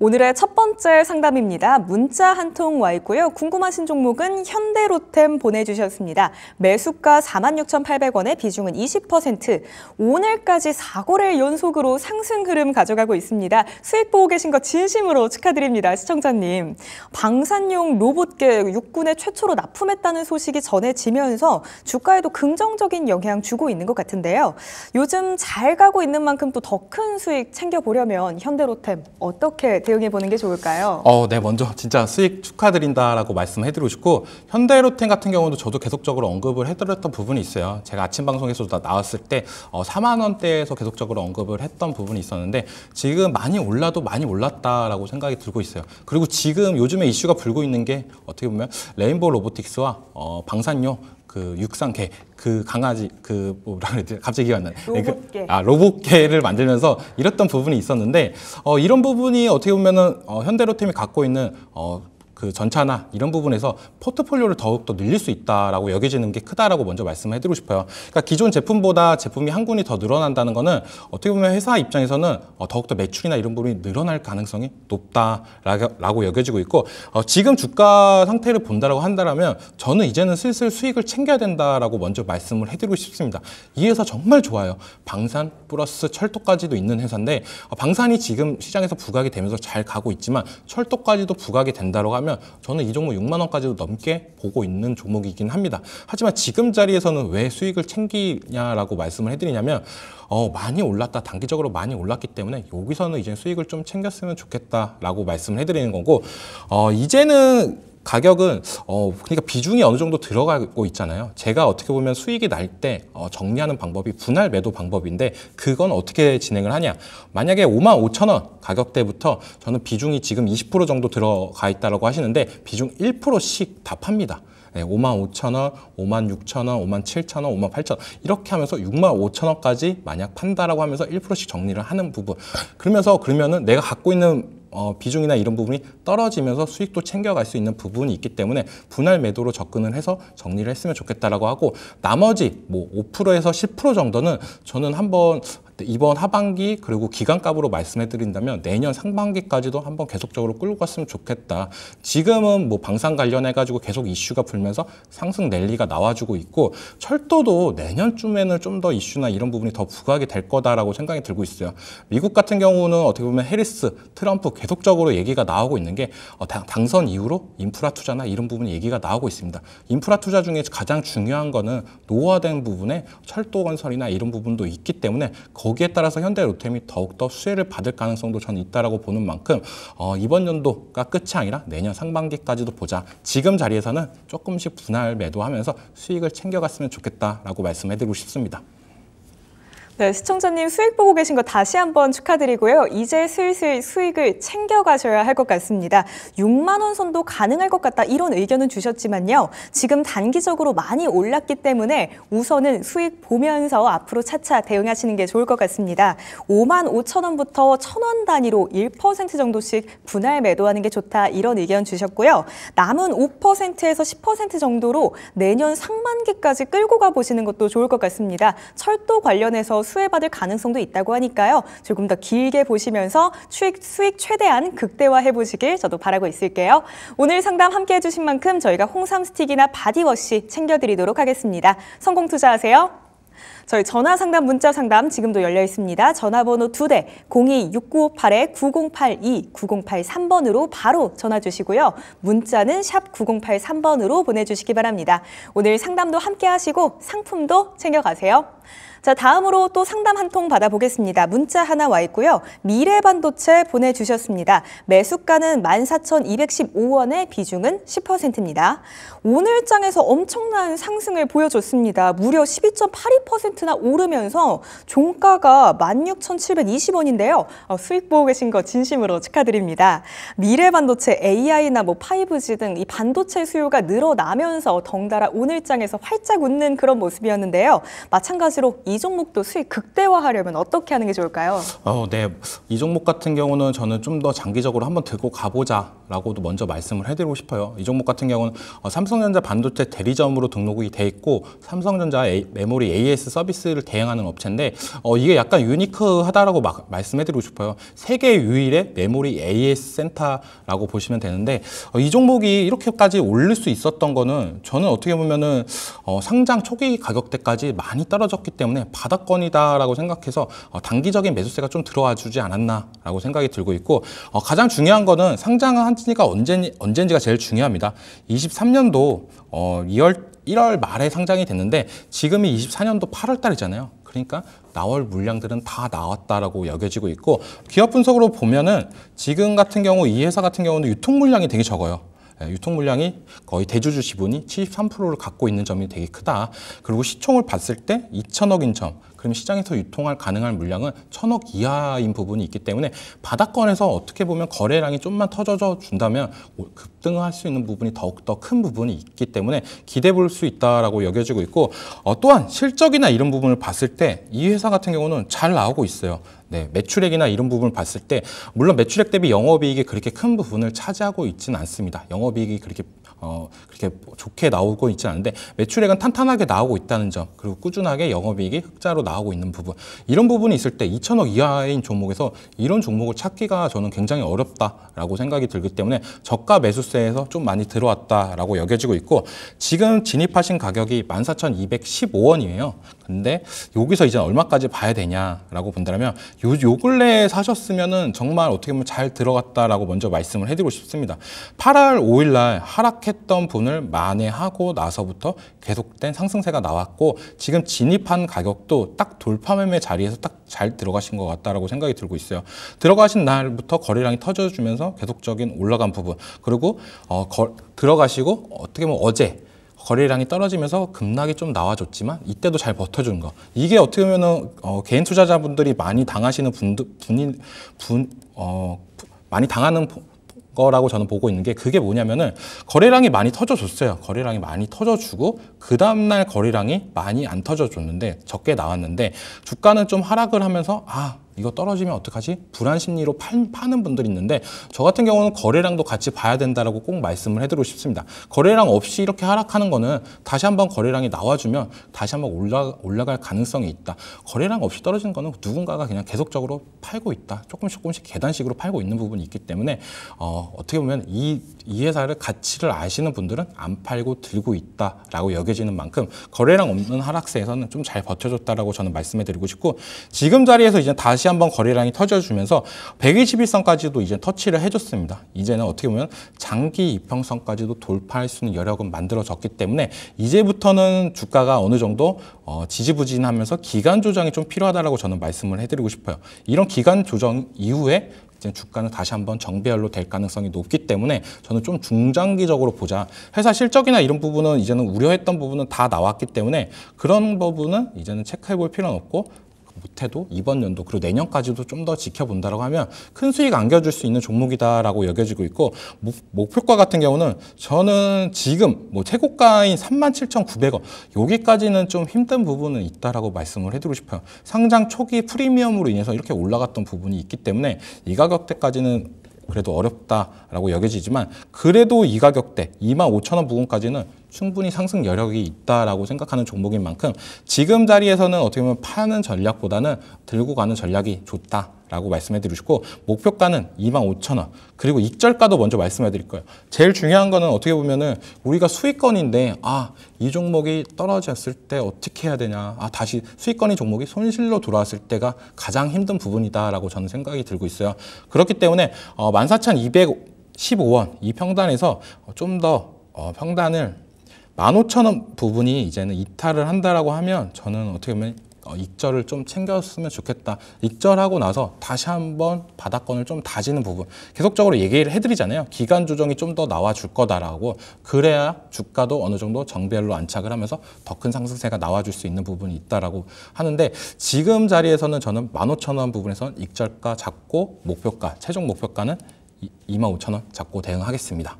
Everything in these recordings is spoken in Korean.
오늘의 첫 번째 상담입니다. 문자 한 통 와 있고요. 궁금하신 종목은 현대로템 보내주셨습니다. 매수가 46,800원에 비중은 20%. 오늘까지 4거래 연속으로 상승 흐름 가져가고 있습니다. 수익 보고 계신 거 진심으로 축하드립니다. 시청자님. 방산용 로봇계 육군에 최초로 납품했다는 소식이 전해지면서 주가에도 긍정적인 영향 주고 있는 것 같은데요. 요즘 잘 가고 있는 만큼 또 더 큰 수익 챙겨보려면 현대로템 어떻게 대응해 보는 게 좋을까요? 어, 네, 먼저 진짜 수익 축하드린다라고 말씀해드리고 싶고 현대로템 같은 경우도 저도 계속적으로 언급을 해드렸던 부분이 있어요. 제가 아침 방송에서도 나왔을 때 어, 4만 원대에서 계속적으로 언급을 했던 부분이 있었는데 지금 많이 올라도 많이 올랐다라고 생각이 들고 있어요. 그리고 지금 요즘에 이슈가 불고 있는 게 어떻게 보면 레인보우 로보틱스와 어, 방산용 그 육상개 그 강아지 그 뭐라 그랬지 갑자기 기억 안 나네 네, 그 로봇개 아 로봇개를 만들면서 이랬던 부분이 있었는데 어, 이런 부분이 어떻게 보면은 어, 현대로템이 갖고 있는 어, 그 전차나 이런 부분에서 포트폴리오를 더욱더 늘릴 수 있다라고 여겨지는 게 크다라고 먼저 말씀해드리고 을 싶어요. 그러니까 기존 제품보다 제품이 한 군이 더 늘어난다는 거는 어떻게 보면 회사 입장에서는 어, 더욱더 매출이나 이런 부분이 늘어날 가능성이 높다라고 여겨지고 있고 어, 지금 주가 상태를 본다라고 한다면 저는 이제는 슬슬 수익을 챙겨야 된다라고 먼저 말씀을 해드리고 싶습니다. 이 회사 정말 좋아요. 방산 플러스 철도까지도 있는 회사인데 어, 방산이 지금 시장에서 부각이 되면서 잘 가고 있지만 철도까지도 부각이 된다고 하면 본다면 저는 이 종목 6만 원까지도 넘게 보고 있는 종목이긴 합니다. 하지만 지금 자리에서는 왜 수익을 챙기냐라고 말씀을 해드리냐면 어, 많이 올랐다 단기적으로 많이 올랐기 때문에 여기서는 이제 수익을 좀 챙겼으면 좋겠다라고 말씀을 해드리는 거고 어, 이제는 가격은 어 그러니까 비중이 어느 정도 들어가고 있잖아요. 제가 어떻게 보면 수익이 날 때 어 정리하는 방법이 분할 매도 방법인데 그건 어떻게 진행을 하냐? 만약에 5만 5천 원 가격대부터 저는 비중이 지금 20% 정도 들어가 있다고 하시는데 비중 1%씩 다 팝니다. 네, 예, 5만 5천 원, 5만 6천 원, 5만 7천 원, 5만 8천 원 이렇게 하면서 6만 5천 원까지 만약 판다라고 하면서 1%씩 정리를 하는 부분. 그러면서 그러면은 내가 갖고 있는 어, 비중이나 이런 부분이 떨어지면서 수익도 챙겨갈 수 있는 부분이 있기 때문에 분할 매도로 접근을 해서 정리를 했으면 좋겠다라고 하고 나머지 뭐 5%에서 10% 정도는 저는 한번 네, 이번 하반기 그리고 기간값으로 말씀해 드린다면 내년 상반기까지도 한번 계속적으로 끌고 갔으면 좋겠다. 지금은 뭐 방산 관련해 가지고 계속 이슈가 불면서 상승 랠리가 나와주고 있고 철도도 내년쯤에는 좀 더 이슈나 이런 부분이 더 부각이 될 거다라고 생각이 들고 있어요. 미국 같은 경우는 어떻게 보면 해리스, 트럼프 계속적으로 얘기가 나오고 있는 게 어, 당선 이후로 인프라 투자나 이런 부분 얘기가 나오고 있습니다. 인프라 투자 중에 가장 중요한 거는 노화된 부분에 철도 건설이나 이런 부분도 있기 때문에 거 거기에 따라서 현대 로템이 더욱더 수혜를 받을 가능성도 저는 있다라고 보는 만큼 어, 이번 연도가 끝이 아니라 내년 상반기까지도 보자. 지금 자리에서는 조금씩 분할 매도하면서 수익을 챙겨갔으면 좋겠다라고 말씀해드리고 싶습니다. 네, 시청자님 수익 보고 계신 거 다시 한번 축하드리고요. 이제 슬슬 수익을 챙겨가셔야 할 것 같습니다. 6만 원 선도 가능할 것 같다 이런 의견은 주셨지만요. 지금 단기적으로 많이 올랐기 때문에 우선은 수익 보면서 앞으로 차차 대응하시는 게 좋을 것 같습니다. 5만 5천 원부터 1천 원 단위로 1% 정도씩 분할 매도하는 게 좋다 이런 의견 주셨고요. 남은 5%에서 10% 정도로 내년 상반기까지 끌고 가보시는 것도 좋을 것 같습니다. 철도 관련해서 수혜받을 가능성도 있다고 하니까요. 조금 더 길게 보시면서 수익, 수익 최대한 극대화해 보시길 저도 바라고 있을게요. 오늘 상담 함께 해주신 만큼 저희가 홍삼 스틱이나 바디워시 챙겨드리도록 하겠습니다. 성공 투자하세요. 저희 전화 상담 문자 상담 지금도 열려 있습니다. 전화번호 두대 026958-9082, 9083번으로 바로 전화 주시고요. 문자는 샵 9083번으로 보내주시기 바랍니다. 오늘 상담도 함께 하시고 상품도 챙겨가세요. 자, 다음으로 또 상담 한 통 받아보겠습니다. 문자 하나 와 있고요. 미래반도체 보내주셨습니다. 매수가는 14,215원에 비중은 10%입니다. 오늘 장에서 엄청난 상승을 보여줬습니다. 무려 12.82% 5%나 오르면서 종가가 16,720원인데요. 어, 수익 보고 계신 거 진심으로 축하드립니다. 미래 반도체 AI나 뭐 5G 등 이 반도체 수요가 늘어나면서 덩달아 오늘장에서 활짝 웃는 그런 모습이었는데요. 마찬가지로 이 종목도 수익 극대화하려면 어떻게 하는 게 좋을까요? 어, 네. 이 종목 같은 경우는 저는 좀 더 장기적으로 한번 들고 가보자라고도 먼저 말씀을 해드리고 싶어요. 이 종목 같은 경우는 어, 삼성전자 반도체 대리점으로 등록이 돼 있고 삼성전자 메모리 AS 서비스 서비스를 대행하는 업체인데 어, 이게 약간 유니크하다라고 막 말씀해드리고 싶어요. 세계 유일의 메모리 AS 센터라고 보시면 되는데 어, 이 종목이 이렇게까지 올릴 수 있었던 거는 저는 어떻게 보면은 어, 상장 초기 가격대까지 많이 떨어졌기 때문에 바닥권이다라고 생각해서 어, 단기적인 매수세가 좀 들어와 주지 않았나라고 생각이 들고 있고 어, 가장 중요한 거는 상장한 지가 언제, 언제인지가 제일 중요합니다. 23년도 어, 2월 1월 말에 상장이 됐는데 지금이 24년도 8월 달이잖아요. 그러니까 나올 물량들은 다 나왔다라고 여겨지고 있고 기업 분석으로 보면은 지금 같은 경우 이 회사 같은 경우는 유통 물량이 되게 적어요. 예, 유통 물량이 거의 대주주 지분이 73%를 갖고 있는 점이 되게 크다. 그리고 시총을 봤을 때 2천억인 점, 그럼 시장에서 유통할 가능한 물량은 천억 이하인 부분이 있기 때문에 바닥권에서 어떻게 보면 거래량이 좀만 터져 준다면 급등할 수 있는 부분이 더욱더 큰 부분이 있기 때문에 기대 볼 수 있다라고 여겨지고 있고 어, 또한 실적이나 이런 부분을 봤을 때 이 회사 같은 경우는 잘 나오고 있어요. 네, 매출액이나 이런 부분을 봤을 때 물론 매출액 대비 영업이익이 그렇게 큰 부분을 차지하고 있지는 않습니다. 영업이익이 그렇게 어, 그렇게 좋게 나오고 있지는 않은데 매출액은 탄탄하게 나오고 있다는 점 그리고 꾸준하게 영업이익이 흑자로 나오고 있는 부분 이런 부분이 있을 때 2천억 이하인 종목에서 이런 종목을 찾기가 저는 굉장히 어렵다라고 생각이 들기 때문에 저가 매수세에서 좀 많이 들어왔다라고 여겨지고 있고 지금 진입하신 가격이 14,215원이에요. 근데 여기서 이제 얼마까지 봐야 되냐라고 본다면 요, 요 근래에 사셨으면은 정말 어떻게 보면 잘 들어갔다라고 먼저 말씀을 해드리고 싶습니다. 8월 5일 날 하락했던 분을 만회하고 나서부터 계속된 상승세가 나왔고 지금 진입한 가격도 딱 돌파 매매 자리에서 딱 잘 들어가신 것 같다라고 생각이 들고 있어요. 들어가신 날부터 거래량이 터져주면서 계속적인 올라간 부분 그리고 어, 거, 들어가시고 어떻게 보면 어제 거래량이 떨어지면서 급락이 좀 나와줬지만 이때도 잘 버텨준 거. 이게 어떻게 보면은 어, 개인 투자자분들이 많이 당하시는 분들 분이 분 어, 많이 당하는 거라고 저는 보고 있는 게 그게 뭐냐면은 거래량이 많이 터져줬어요. 거래량이 많이 터져주고 그 다음날 거래량이 많이 안 터져줬는데 적게 나왔는데 주가는 좀 하락을 하면서 아 이거 떨어지면 어떡하지? 불안 심리로 파, 는 분들이 있는데 저 같은 경우는 거래량도 같이 봐야 된다라고 꼭 말씀을 해드리고 싶습니다. 거래량 없이 이렇게 하락하는 거는 다시 한번 거래량이 나와주면 다시 한번 올라, 올라갈 가능성이 있다. 거래량 없이 떨어지는 거는 누군가가 그냥 계속적으로 팔고 있다. 조금씩 조금씩 계단식으로 팔고 있는 부분이 있기 때문에 어, 어떻게 보면 이, 이 회사를 가치를 아시는 분들은 안 팔고 들고 있다라고 여겨지는 만큼 거래량 없는 하락세에서는 좀 잘 버텨줬다라고 저는 말씀해드리고 싶고 지금 자리에서 이제 다시 한번 거래량이 터져주면서 121선까지도 이제 터치를 해줬습니다. 이제는 어떻게 보면 장기 이평선까지도 돌파할 수 있는 여력은 만들어졌기 때문에 이제부터는 주가가 어느 정도 어, 지지부진하면서 기간 조정이 좀 필요하다고 저는 말씀을 해드리고 싶어요. 이런 기간 조정 이후에 이제 주가는 다시 한번 정배열로 될 가능성이 높기 때문에 저는 좀 중장기적으로 보자. 회사 실적이나 이런 부분은 이제는 우려했던 부분은 다 나왔기 때문에 그런 부분은 이제는 체크해 볼 필요는 없고 못해도 이번 연도 그리고 내년까지도 좀 더 지켜본다라고 하면 큰 수익 안겨줄 수 있는 종목이다라고 여겨지고 있고 목, 표가 같은 경우는 저는 지금 뭐 최고가인 37,900원 여기까지는 좀 힘든 부분은 있다라고 말씀을 해드리고 싶어요. 상장 초기 프리미엄으로 인해서 이렇게 올라갔던 부분이 있기 때문에 이 가격대까지는 그래도 어렵다라고 여겨지지만 그래도 이 가격대 25,000원 부분까지는 충분히 상승 여력이 있다라고 생각하는 종목인 만큼 지금 자리에서는 어떻게 보면 파는 전략보다는 들고 가는 전략이 좋다. 라고 말씀해 드리고 싶고 목표가는 25,000원 그리고 익절가도 먼저 말씀해 드릴 거예요 제일 중요한 거는 어떻게 보면은 우리가 수익권인데 아 이 종목이 떨어졌을 때 어떻게 해야 되냐 아 다시 수익권이 종목이 손실로 돌아왔을 때가 가장 힘든 부분이다 라고 저는 생각이 들고 있어요 그렇기 때문에 어, 14,215원 이 평단에서 좀더 어, 평단을 15,000원 부분이 이제는 이탈을 한다라고 하면 저는 어떻게 보면 어, 익절을 좀 챙겼으면 좋겠다. 익절하고 나서 다시 한번 바닥권을 좀 다지는 부분. 계속적으로 얘기를 해드리잖아요. 기간 조정이 좀 더 나와줄 거다라고. 그래야 주가도 어느 정도 정별로 안착을 하면서 더 큰 상승세가 나와줄 수 있는 부분이 있다라고 하는데 지금 자리에서는 저는 15,000원 부분에선 익절가 잡고 목표가, 최종 목표가는 25,000원 잡고 대응하겠습니다.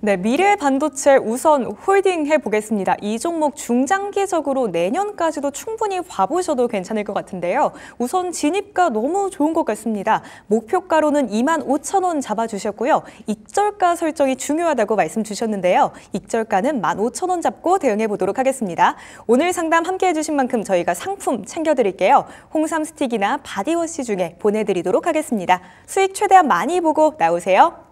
네, 미래 반도체 우선 홀딩해 보겠습니다. 이 종목 중장기적으로 내년까지도 충분히 봐보셔도 괜찮을 것 같은데요. 우선 진입가 너무 좋은 것 같습니다. 목표가로는 2만 5천 원 잡아주셨고요. 익절가 설정이 중요하다고 말씀 주셨는데요. 익절가는 1만 5천 원 잡고 대응해 보도록 하겠습니다. 오늘 상담 함께해 주신 만큼 저희가 상품 챙겨드릴게요. 홍삼 스틱이나 바디워시 중에 보내드리도록 하겠습니다. 수익 최대한 많이 보고 나오세요.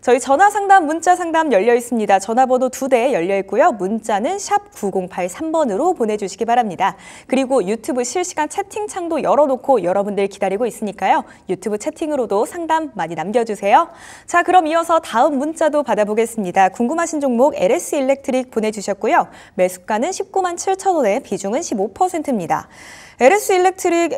저희 전화 상담, 문자 상담 열려 있습니다. 전화번호 두 대 열려 있고요. 문자는 샵 9083번으로 보내주시기 바랍니다. 그리고 유튜브 실시간 채팅창도 열어놓고 여러분들 기다리고 있으니까요. 유튜브 채팅으로도 상담 많이 남겨주세요. 자, 그럼 이어서 다음 문자도 받아보겠습니다. 궁금하신 종목 LS 일렉트릭 보내주셨고요. 매수가는 19만 7천 원에 비중은 15%입니다. LS 일렉트릭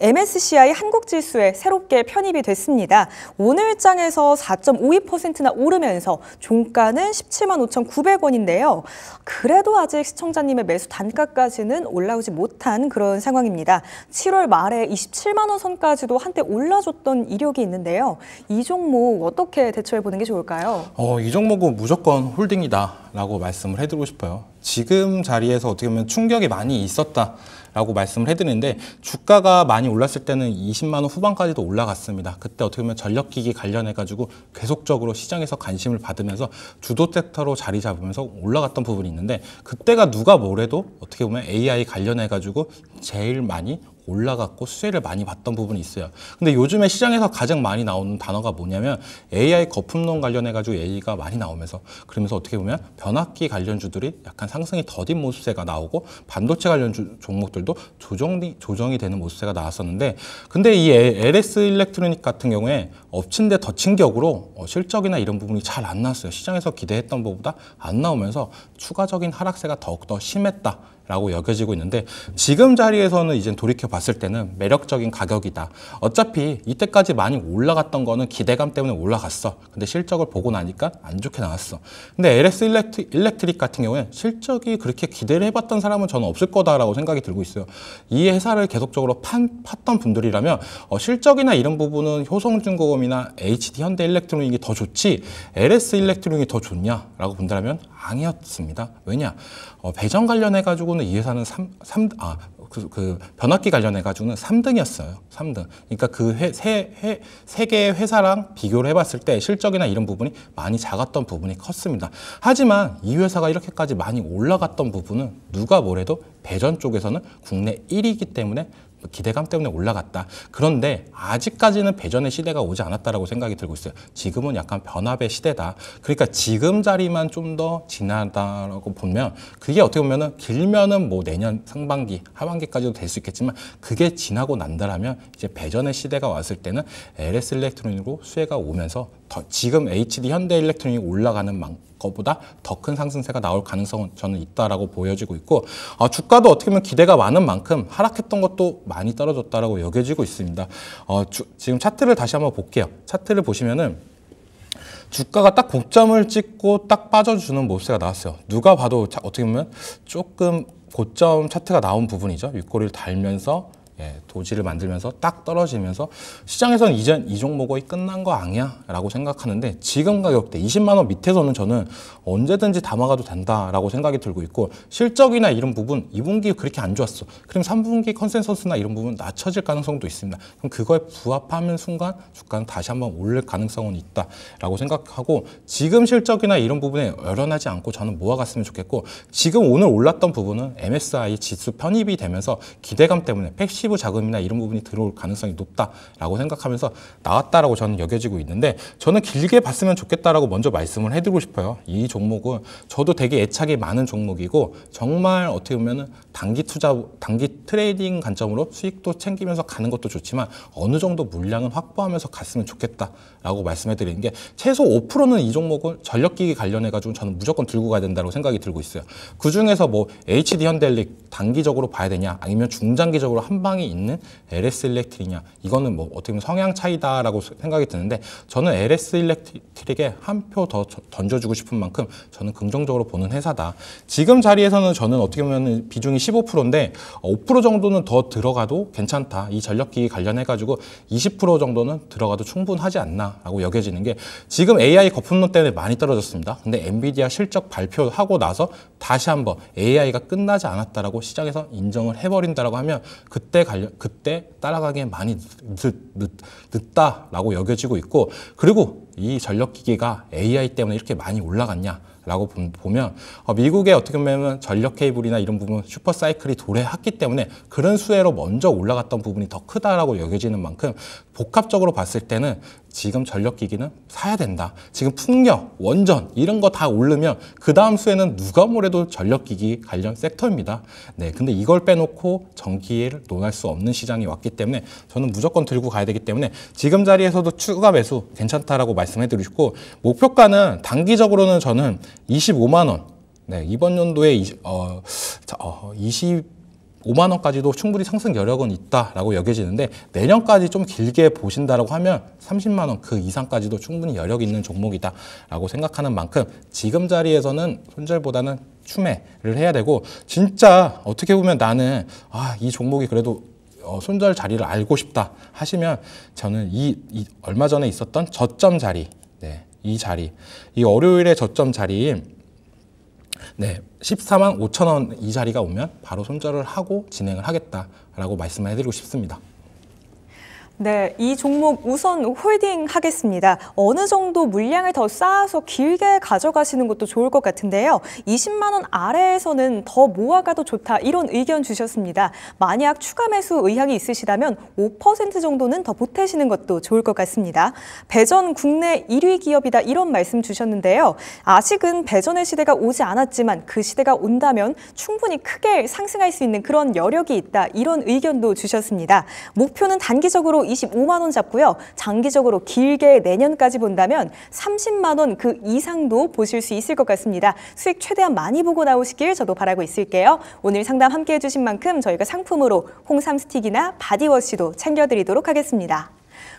MSCI 한국지수에 새롭게 편입이 됐습니다. 오늘 장에서 4.52%나 오르면서 종가는 17만 5,900원인데요. 그래도 아직 시청자님의 매수 단가까지는 올라오지 못한 그런 상황입니다. 7월 말에 27만 원 선까지도 한때 올라줬던 이력이 있는데요. 이 종목 어떻게 대처해보는 게 좋을까요? 어, 이 종목은 무조건 홀딩이다라고 말씀을 해드리고 싶어요. 지금 자리에서 어떻게 보면 충격이 많이 있었다. 라고 말씀을 해드리는데 주가가 많이 올랐을 때는 20만 원 후반까지도 올라갔습니다. 그때 어떻게 보면 전력기기 관련해가지고 계속적으로 시장에서 관심을 받으면서 주도 섹터로 자리 잡으면서 올라갔던 부분이 있는데 그때가 누가 뭐래도 어떻게 보면 AI 관련해가지고 제일 많이 올라갔고 수혜를 많이 봤던 부분이 있어요. 근데 요즘에 시장에서 가장 많이 나오는 단어가 뭐냐면 AI 거품론 관련해가지고 얘기가 많이 나오면서 그러면서 어떻게 보면 변압기 관련 주들이 약간 상승이 더딘 모습세가 나오고 반도체 관련 주, 종목들도 조정이, 조정이 되는 모습세가 나왔었는데 근데 이 LS 일렉트로닉 같은 경우에 엎친 데 덧친 격으로 어, 실적이나 이런 부분이 잘 안 나왔어요. 시장에서 기대했던 것보다 안 나오면서 추가적인 하락세가 더욱더 심했다. 라고 여겨지고 있는데 지금 자리에서는 이제 돌이켜 봤을 때는 매력적인 가격이다. 어차피 이때까지 많이 올라갔던 거는 기대감 때문에 올라갔어. 근데 실적을 보고 나니까 안 좋게 나왔어. 근데 LS 일렉트, 일렉트릭 같은 경우에 실적이 그렇게 기대를 해봤던 사람은 저는 없을 거다라고 생각이 들고 있어요. 이 회사를 계속적으로 판, 팠던 분들이라면 어, 실적이나 이런 부분은 효성중공금이나 HD 현대 일렉트로닉이 더 좋지 LS 일렉트로닉이 더 좋냐라고 본다면 아니었습니다. 왜냐? 어, 배정 관련해 가지고는 이 회사는 3, 삼아그그 그 변압기 관련해 가지고는 삼등이었어요3등 그러니까 그세세 개의 회사랑 비교를 해 봤을 때 실적이나 이런 부분이 많이 작았던 부분이 컸습니다. 하지만 이 회사가 이렇게까지 많이 올라갔던 부분은 누가 뭐래도 배전 쪽에서는 국내 1위이기 때문에 기대감 때문에 올라갔다. 그런데 아직까지는 배전의 시대가 오지 않았다라고 생각이 들고 있어요. 지금은 약간 변화의 시대다. 그러니까 지금 자리만 좀 더지나다라고 보면 그게 어떻게 보면은 길면은 뭐 내년 상반기, 하반기까지도 될 수 있겠지만 그게 지나고 난다라면 이제 배전의 시대가 왔을 때는 LS 일렉트로닉으로 수혜가 오면서 더 지금 HD 현대 일렉트로닉이 올라가는 만큼 거보다 더 큰 상승세가 나올 가능성은 저는 있다라고 보여지고 있고 어, 주가도 어떻게 보면 기대가 많은 만큼 하락했던 것도 많이 떨어졌다라고 여겨지고 있습니다. 어, 주, 지금 차트를 다시 한번 볼게요. 차트를 보시면은 주가가 딱 고점을 찍고 딱 빠져주는 몹새가 나왔어요. 누가 봐도 차, 어떻게 보면 조금 고점 차트가 나온 부분이죠. 윗꼬리를 달면서 예, 도지를 만들면서 딱 떨어지면서 시장에서는 이전이종목의 끝난 거 아니야? 라고 생각하는데 지금 가격대 20만 원 밑에서는 저는 언제든지 담아가도 된다라고 생각이 들고 있고 실적이나 이런 부분 2분기 그렇게 안 좋았어. 그럼 3분기 컨센서스나 이런 부분 낮춰질 가능성도 있습니다. 그럼 그거에 부합하는 순간 주가는 다시 한번 올릴 가능성은 있다라고 생각하고 지금 실적이나 이런 부분에 열연하지 않고 저는 모아갔으면 좋겠고 지금 오늘 올랐던 부분은 MSI 지수 편입이 되면서 기대감 때문에 팩시 패시브 자금이나 이런 부분이 들어올 가능성이 높다라고 생각하면서 나왔다라고 저는 여겨지고 있는데 저는 길게 봤으면 좋겠다라고 먼저 말씀을 해드리고 싶어요. 이 종목은 저도 되게 애착이 많은 종목이고 정말 어떻게 보면 단기 투자, 단기 트레이딩 관점으로 수익도 챙기면서 가는 것도 좋지만 어느 정도 물량은 확보하면서 갔으면 좋겠다라고 말씀해드리는 게 최소 5%는 이 종목은 전력기기 관련해가지고 저는 무조건 들고 가야 된다고 생각이 들고 있어요. 그 중에서 뭐 HD 현대릭 단기적으로 봐야 되냐 아니면 중장기적으로 한 방에 성향이 있는 LS 일렉트릭이냐 이거는 뭐 어떻게 보면 성향 차이다라고 생각이 드는데 저는 LS 일렉트릭에 한 표 더 던져주고 싶은 만큼 저는 긍정적으로 보는 회사다. 지금 자리에서는 저는 어떻게 보면 비중이 15%인데 5% 어, 정도는 더 들어가도 괜찮다. 이 전력기기 관련해가지고 20% 정도는 들어가도 충분하지 않나라고 여겨지는 게 지금 AI 거품론 때문에 많이 떨어졌습니다. 근데 엔비디아 실적 발표하고 나서 다시 한번 AI가 끝나지 않았다라고 시장에서 인정을 해버린다라고 하면 그때 관련, 그때 따라가기엔 많이 늦, 늦, 늦다라고 여겨지고 있고 그리고 이 전력기기가 AI 때문에 이렇게 많이 올라갔냐 라고 보면 어, 미국의 어떻게 보면 전력 케이블이나 이런 부분 슈퍼사이클이 도래했기 때문에 그런 수혜로 먼저 올라갔던 부분이 더 크다라고 여겨지는 만큼 복합적으로 봤을 때는 지금 전력기기는 사야 된다. 지금 풍력, 원전 이런 거 다 오르면 그 다음 수에는 누가 뭐래도 전력기기 관련 섹터입니다. 네, 근데 이걸 빼놓고 전기를 논할 수 없는 시장이 왔기 때문에 저는 무조건 들고 가야 되기 때문에 지금 자리에서도 추가 매수 괜찮다라고 말씀해드리고 목표가는 단기적으로는 저는 25만 원. 네, 이번 연도에 20, 어, 어, 20 5만 원까지도 충분히 상승 여력은 있다라고 여겨지는데 내년까지 좀 길게 보신다라고 하면 30만 원 그 이상까지도 충분히 여력 있는 종목이다라고 생각하는 만큼 지금 자리에서는 손절보다는 추매를 해야 되고 진짜 어떻게 보면 나는 아 이 종목이 그래도 어, 손절 자리를 알고 싶다 하시면 저는 이, 이 얼마 전에 있었던 저점 자리 네, 이 자리 이월요일에 저점 자리 네, 14만 5천 원 이 자리가 오면 바로 손절을 하고 진행을 하겠다라고 말씀을 해드리고 싶습니다. 네, 이 종목 우선 홀딩 하겠습니다. 어느 정도 물량을 더 쌓아서 길게 가져가시는 것도 좋을 것 같은데요. 20만 원 아래에서는 더 모아가도 좋다 이런 의견 주셨습니다. 만약 추가 매수 의향이 있으시다면 5% 정도는 더 보태시는 것도 좋을 것 같습니다. 배전 국내 1위 기업이다 이런 말씀 주셨는데요. 아직은 배전의 시대가 오지 않았지만 그 시대가 온다면 충분히 크게 상승할 수 있는 그런 여력이 있다 이런 의견도 주셨습니다. 목표는 단기적으로 25만 원 잡고요. 장기적으로 길게 내년까지 본다면 30만 원 그 이상도 보실 수 있을 것 같습니다. 수익 최대한 많이 보고 나오시길 저도 바라고 있을게요. 오늘 상담 함께해 주신 만큼 저희가 상품으로 홍삼 스틱이나 바디워시도 챙겨드리도록 하겠습니다.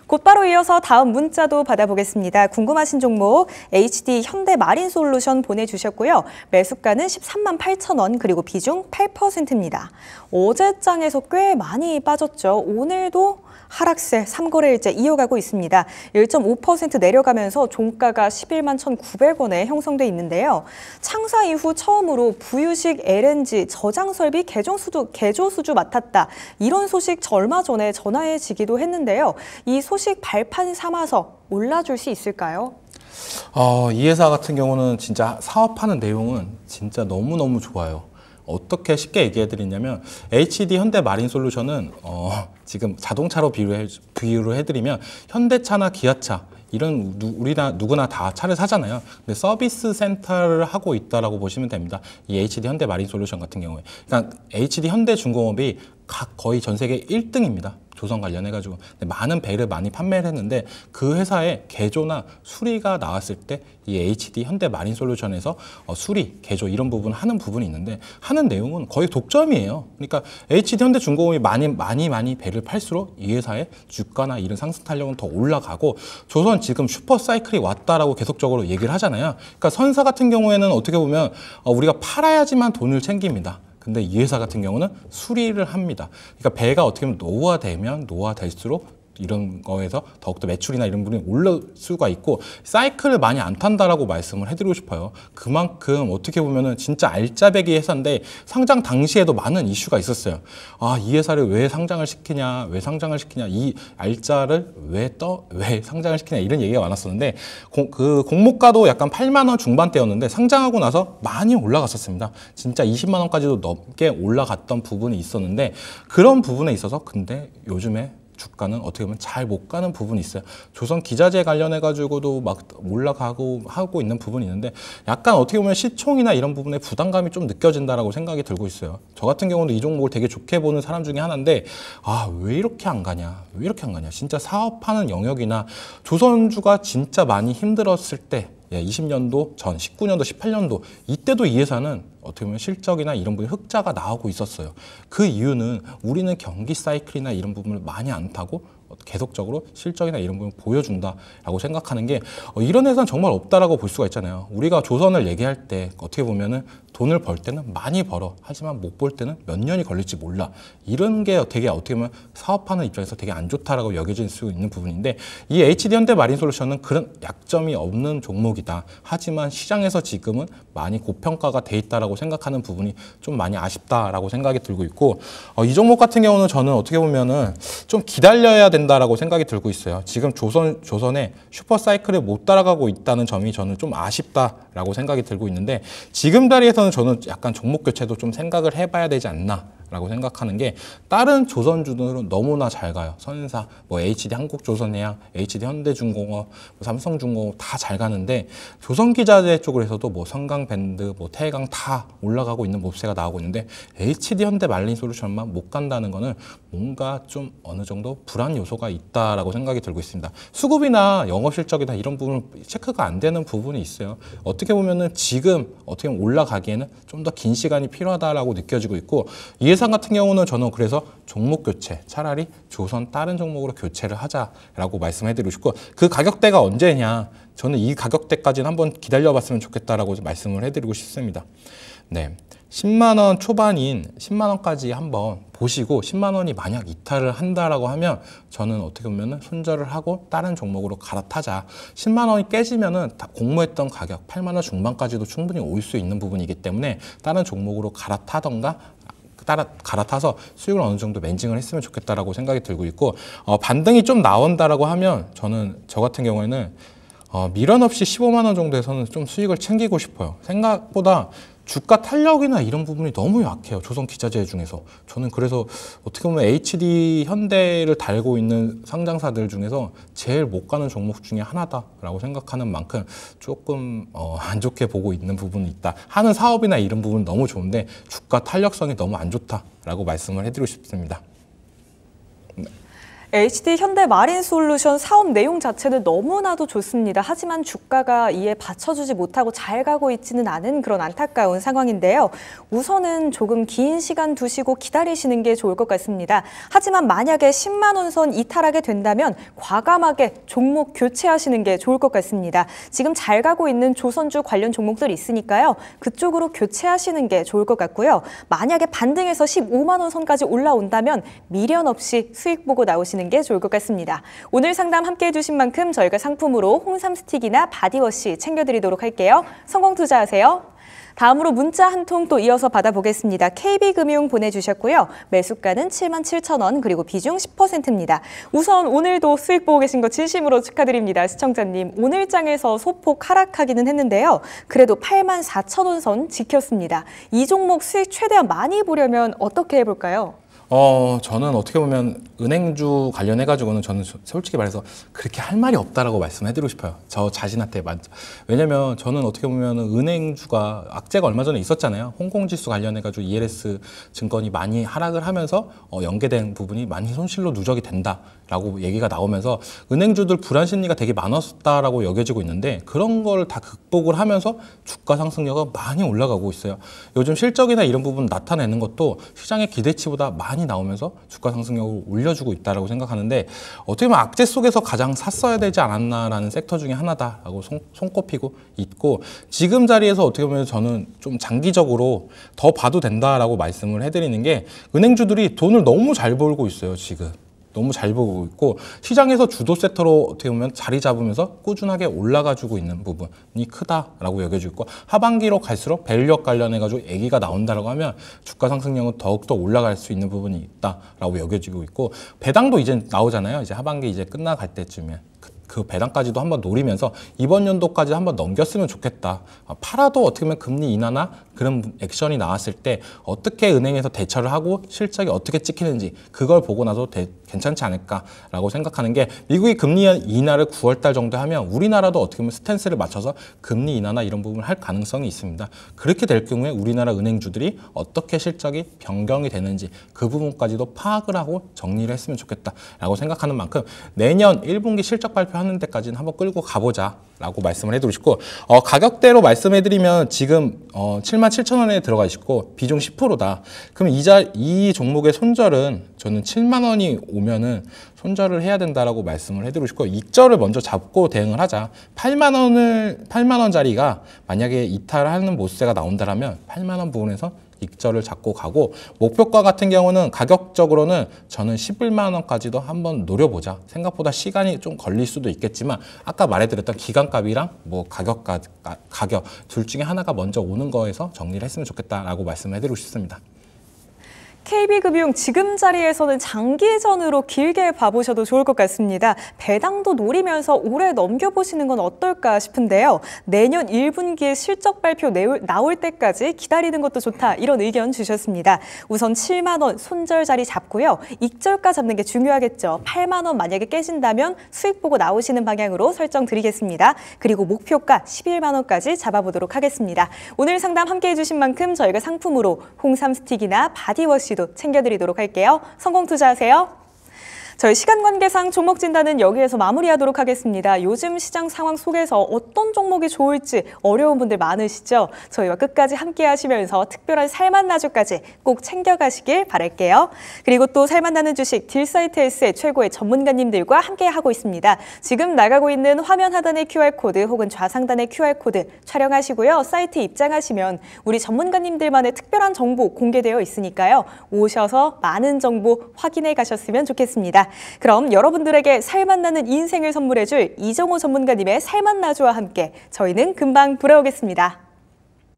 곧바로 이어서 다음 문자도 받아보겠습니다. 궁금하신 종목 HD 현대 마린 솔루션 보내주셨고요. 매수가는 13만 8천 원 그리고 비중 8%입니다. 어제장에서 꽤 많이 빠졌죠. 오늘도 하락세 3거래일째 이어가고 있습니다. 1.5% 내려가면서 종가가 11만 1,900원에 형성돼 있는데요. 창사 이후 처음으로 부유식 LNG 저장 설비 개정 수주 개조 수주 맡았다. 이런 소식 절마 전에 전화해지기도 했는데요. 이 소식 소식 발판 삼아서 올라줄 수 있을까요? 어, 이 회사 같은 경우는 진짜 사업하는 내용은 진짜 너무너무 좋아요. 어떻게 쉽게 얘기해 드리냐면 HD 현대 마린 솔루션은 어, 지금 자동차로 비유해, 비유를 해드리면 현대차나 기아차 이런 누, 우리나 누구나 다 차를 사잖아요. 근데 서비스 센터를 하고 있다라고 보시면 됩니다. 이 HD 현대 마린 솔루션 같은 경우에, 그러니까 HD 현대 중공업이 각 거의 전 세계 1등입니다. 조선 관련해가지고 많은 배를 많이 판매를 했는데 그 회사의 개조나 수리가 나왔을 때 이 HD 현대 마린 솔루션에서 어, 수리, 개조 이런 부분 하는 부분이 있는데 하는 내용은 거의 독점이에요. 그러니까 HD 현대 중공업이 많이 많이 많이 배를 팔수록 이 회사의 주가나 이런 상승 탄력은 더 올라가고 조선 지금 슈퍼 사이클이 왔다라고 계속적으로 얘기를 하잖아요. 그러니까 선사 같은 경우에는 어떻게 보면 어, 우리가 팔아야지만 돈을 챙깁니다. 근데 이 회사 같은 경우는 수리를 합니다. 그러니까 배가 어떻게 보면 노화되면노화될수록 이런 거에서 더욱더 매출이나 이런 부분이 올라올 수가 있고 사이클을 많이 안 탄다라고 말씀을 해드리고 싶어요. 그만큼 어떻게 보면은 진짜 알짜배기 회사인데 상장 당시에도 많은 이슈가 있었어요. 아, 이 회사를 왜 상장을 시키냐, 왜 상장을 시키냐, 이 알짜를 왜 떠, 왜 상장을 시키냐 이런 얘기가 많았었는데 공, 그 공모가도 약간 8만 원 중반대였는데 상장하고 나서 많이 올라갔었습니다. 진짜 20만 원까지도 넘게 올라갔던 부분이 있었는데 그런 부분에 있어서 근데 요즘에 주가는 어떻게 보면 잘 못 가는 부분이 있어요. 조선 기자재 관련해 가지고도 막 올라가고 하고 있는 부분이 있는데 약간 어떻게 보면 시총이나 이런 부분에 부담감이 좀 느껴진다라고 생각이 들고 있어요. 저 같은 경우도 이 종목을 되게 좋게 보는 사람 중에 하나인데 아왜 이렇게 안 가냐? 왜 이렇게 안 가냐? 진짜 사업하는 영역이나 조선주가 진짜 많이 힘들었을 때 예, 20년도 전 19년도 18년도 이때도 이 회사는 어떻게 보면 실적이나 이런 부분 흑자가 나오고 있었어요. 그 이유는 우리는 경기 사이클이나 이런 부분을 많이 안 타고 계속적으로 실적이나 이런 부분 을 보여준다라고 생각하는 게 어, 이런 회사는 정말 없다라고 볼 수가 있잖아요. 우리가 조선을 얘기할 때 어떻게 보면은 돈을 벌 때는 많이 벌어. 하지만 못 벌 때는 몇 년이 걸릴지 몰라. 이런 게 되게 어떻게 보면 사업하는 입장에서 되게 안 좋다라고 여겨질 수 있는 부분인데 이 HD현대 마린솔루션은 그런 약점이 없는 종목이다. 하지만 시장에서 지금은 많이 고평가가 돼 있다라고 생각하는 부분이 좀 많이 아쉽다라고 생각이 들고 있고 어, 이 종목 같은 경우는 저는 어떻게 보면은 좀 기다려야 된다라고 생각이 들고 있어요. 지금 조선 조선의 슈퍼 사이클에 못 따라가고 있다는 점이 저는 좀 아쉽다라고 생각이 들고 있는데 지금 자리에서 저는 약간 종목 교체도 좀 생각을 해봐야 되지 않나 라고 생각하는 게 다른 조선주들은 너무나 잘 가요. 선사, 뭐 HD 한국조선해양, HD 현대중공업, 뭐 삼성중공업 다 잘 가는데 조선기자재 쪽으로서도 뭐 성강밴드, 뭐 태강 다 올라가고 있는 몹세가 나오고 있는데 HD 현대 말린솔루션만 못 간다는 거는 뭔가 좀 어느 정도 불안 요소가 있다라고 생각이 들고 있습니다. 수급이나 영업실적이나 이런 부분 체크가 안 되는 부분이 있어요. 어떻게 보면은 지금 어떻게 보면 올라가기에는 좀 더 긴 시간이 필요하다라고 느껴지고 있고 이에 예상 같은 경우는 저는 그래서 종목 교체 차라리 조선 다른 종목으로 교체를 하자라고 말씀해드리고 싶고 그 가격대가 언제냐 저는 이 가격대까지는 한번 기다려봤으면 좋겠다라고 말씀을 해드리고 싶습니다. 네. 10만 원 초반인 10만 원까지 한번 보시고 10만 원이 만약 이탈을 한다라고 하면 저는 어떻게 보면 손절을 하고 다른 종목으로 갈아타자 10만 원이 깨지면은 다 공모했던 가격 8만 원 중반까지도 충분히 올 수 있는 부분이기 때문에 다른 종목으로 갈아타던가 따라 갈아타서 수익을 어느 정도 멘징을 했으면 좋겠다라고 생각이 들고 있고 어, 반등이 좀 나온다라고 하면 저는 저 같은 경우에는 어, 미련 없이 15만 원 정도에서는 좀 수익을 챙기고 싶어요. 생각보다 주가 탄력이나 이런 부분이 너무 약해요. 조선 기자재 중에서. 저는 그래서 어떻게 보면 HD 현대를 달고 있는 상장사들 중에서 제일 못 가는 종목 중에 하나다라고 생각하는 만큼 조금 어, 안 좋게 보고 있는 부분이 있다. 하는 사업이나 이런 부분 너무 좋은데 주가 탄력성이 너무 안 좋다라고 말씀을 해드리고 싶습니다. HD 현대 마린 솔루션 사업 내용 자체는 너무나도 좋습니다. 하지만 주가가 이에 받쳐주지 못하고 잘 가고 있지는 않은 그런 안타까운 상황인데요. 우선은 조금 긴 시간 두시고 기다리시는 게 좋을 것 같습니다. 하지만 만약에 10만 원선 이탈하게 된다면 과감하게 종목 교체하시는 게 좋을 것 같습니다. 지금 잘 가고 있는 조선주 관련 종목들 있으니까요. 그쪽으로 교체하시는 게 좋을 것 같고요. 만약에 반등해서 15만 원선까지 올라온다면 미련 없이 수익 보고 나오시는 보시는 게 좋을 것 같습니다. 오늘 상담 함께해 주신 만큼 저희가 상품으로 홍삼 스틱이나 바디워시 챙겨드리도록 할게요. 성공 투자하세요. 다음으로 문자 한 통 또 이어서 받아보겠습니다. KB금융 보내주셨고요. 매수가는 7만 7천 원 그리고 비중 10%입니다. 우선 오늘도 수익 보고 계신 거 진심으로 축하드립니다. 시청자님 오늘 장에서 소폭 하락하기는 했는데요. 그래도 8만 4천 원선 지켰습니다. 이 종목 수익 최대한 많이 보려면 어떻게 해볼까요? 어, 저는 어떻게 보면 은행주 관련해 가지고는 저는 솔직히 말해서 그렇게 할 말이 없다라고 말씀해 드리고 싶어요. 저 자신한테 만 왜냐면 저는 어떻게 보면 은행주가 악재가 얼마 전에 있었잖아요. 홍콩 지수 관련해 가지고 ELS 증권이 많이 하락을 하면서 어, 연계된 부분이 많이 손실로 누적이 된다라고 얘기가 나오면서 은행주들 불안 심리가 되게 많았다라고 여겨지고 있는데 그런 걸 다 극복을 하면서 주가 상승력이 많이 올라가고 있어요. 요즘 실적이나 이런 부분 나타내는 것도 시장의 기대치보다 많이 많이 나오면서 주가 상승력을 올려주고 있다라고 생각하는데 어떻게 보면 악재 속에서 가장 샀어야 되지 않았나라는 섹터 중에 하나다라고 손, 손꼽히고 있고 지금 자리에서 어떻게 보면 저는 좀 장기적으로 더 봐도 된다라고 말씀을 해드리는 게 은행주들이 돈을 너무 잘 벌고 있어요 지금. 너무 잘 보고 있고 시장에서 주도 세터로 어떻게 보면 자리 잡으면서 꾸준하게 올라가주고 있는 부분이 크다라고 여겨지고 있고 하반기로 갈수록 밸류업 관련해가지고 얘기가 나온다라고 하면 주가 상승률은 더욱더 올라갈 수 있는 부분이 있다라고 여겨지고 있고 배당도 이제 나오잖아요. 이제 하반기 이제 끝나갈 때쯤에 그, 그 배당까지도 한번 노리면서 이번 연도까지 한번 넘겼으면 좋겠다. 아, 팔아도 어떻게 보면 금리 인하나 그런 액션이 나왔을 때 어떻게 은행에서 대처를 하고 실적이 어떻게 찍히는지 그걸 보고 나서 대, 괜찮지 않을까라고 생각하는 게 미국이 금리 인하를 9월 달 정도 하면 우리나라도 어떻게 보면 스탠스를 맞춰서 금리 인하나 이런 부분을 할 가능성이 있습니다. 그렇게 될 경우에 우리나라 은행주들이 어떻게 실적이 변경이 되는지 그 부분까지도 파악을 하고 정리를 했으면 좋겠다라고 생각하는 만큼 내년 1분기 실적 발표하는 데까지는 한번 끌고 가보자 라고 말씀을 해드리고 싶고 어, 가격대로 말씀해드리면 지금 어, 7만 7천 원에 들어가 있고 비중 10%다. 그럼 이자 이 종목의 손절은 저는 7만 원이 오면은 손절을 해야 된다라고 말씀을 해드리고 싶고 익절을 먼저 잡고 대응을 하자. 8만 원을 8만 원짜리가 만약에 이탈하는 모습새가 나온다라면 8만 원 부분에서 익절을 잡고 가고 목표가 같은 경우는 가격적으로는 저는 11만 원까지도 한번 노려보자. 생각보다 시간이 좀 걸릴 수도 있겠지만 아까 말해드렸던 기간값이랑 뭐 가격 가격 둘 중에 하나가 먼저 오는 거에서 정리를 했으면 좋겠다라고 말씀해드리고 싶습니다. KB 금융 지금 자리에서는 장기전으로 길게 봐보셔도 좋을 것 같습니다. 배당도 노리면서 올해 넘겨보시는 건 어떨까 싶은데요. 내년 1분기에 실적 발표 나올 때까지 기다리는 것도 좋다 이런 의견 주셨습니다. 우선 7만 원 손절 자리 잡고요. 익절가 잡는 게 중요하겠죠. 8만 원 만약에 깨진다면 수익 보고 나오시는 방향으로 설정 드리겠습니다. 그리고 목표가 11만 원까지 잡아보도록 하겠습니다. 오늘 상담 함께해 주신 만큼 저희가 상품으로 홍삼 스틱이나 바디워시 이벤트도 챙겨드리도록 할게요. 성공 투자하세요. 저희 시간 관계상 종목 진단은 여기에서 마무리하도록 하겠습니다. 요즘 시장 상황 속에서 어떤 종목이 좋을지 어려운 분들 많으시죠? 저희와 끝까지 함께 하시면서 특별한 살맛 나주까지 꼭 챙겨가시길 바랄게요. 그리고 또 살맛 나는 주식 딜사이트S의 최고의 전문가님들과 함께 하고 있습니다. 지금 나가고 있는 화면 하단의 QR코드 혹은 좌상단의 QR코드 촬영하시고요. 사이트 입장하시면 우리 전문가님들만의 특별한 정보 공개되어 있으니까요. 오셔서 많은 정보 확인해 가셨으면 좋겠습니다. 그럼 여러분들에게 살맛나는 인생을 선물해줄 이정호 전문가님의 살맛나주와 함께 저희는 금방 돌아오겠습니다.